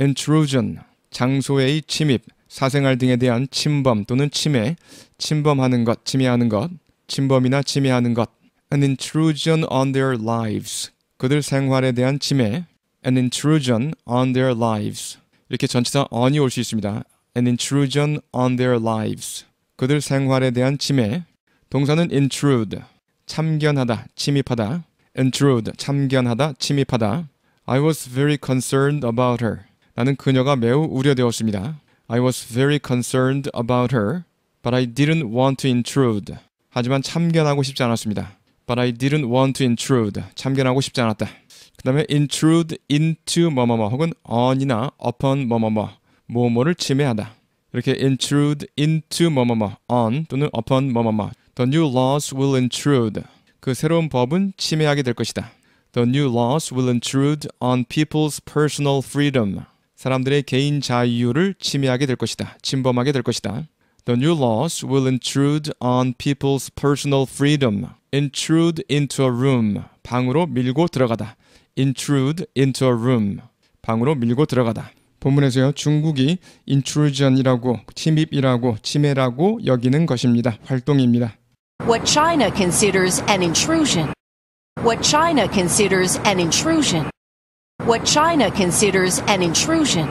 intrusion, 장소의 침입, 사생활 등에 대한 침범 또는 침해, 침범하는 것, 침해하는 것, 침범이나 침해하는 것, an intrusion on their lives, 그들 생활에 대한 침해, an intrusion on their lives. 이렇게 전치사 on이 올 수 있습니다. an intrusion on their lives. 그들 생활에 대한 침해. 동사는 intrude, 참견하다, 침입하다. intrude, 참견하다, 침입하다. I was very concerned about her. 나는 그녀가 매우 우려되었습니다. I was very concerned about her, but I didn't want to intrude. 하지만 참견하고 싶지 않았습니다. But I didn't want to intrude. 참견하고 싶지 않았다. 그 다음에 intrude into 뭐뭐뭐 혹은 on이나 upon 뭐뭐뭐 뭐뭐를 침해하다. 이렇게 intrude into 뭐뭐뭐 on 또는 upon 뭐뭐뭐 The new laws will intrude. 그 새로운 법은 침해하게 될 것이다. The new laws will intrude on people's personal freedom. 사람들의 개인 자유를 침해하게 될 것이다. 침범하게 될 것이다. The new laws will intrude on people's personal freedom. intrude into a room. 방으로 밀고 들어가다. intrude into a room. 방으로 밀고 들어가다. 본문에서요. 중국이 intrusion이라고 침입이라고 침해라고 여기는 것입니다. 활동입니다. What China considers an intrusion. What China considers an intrusion. what China considers an intrusion.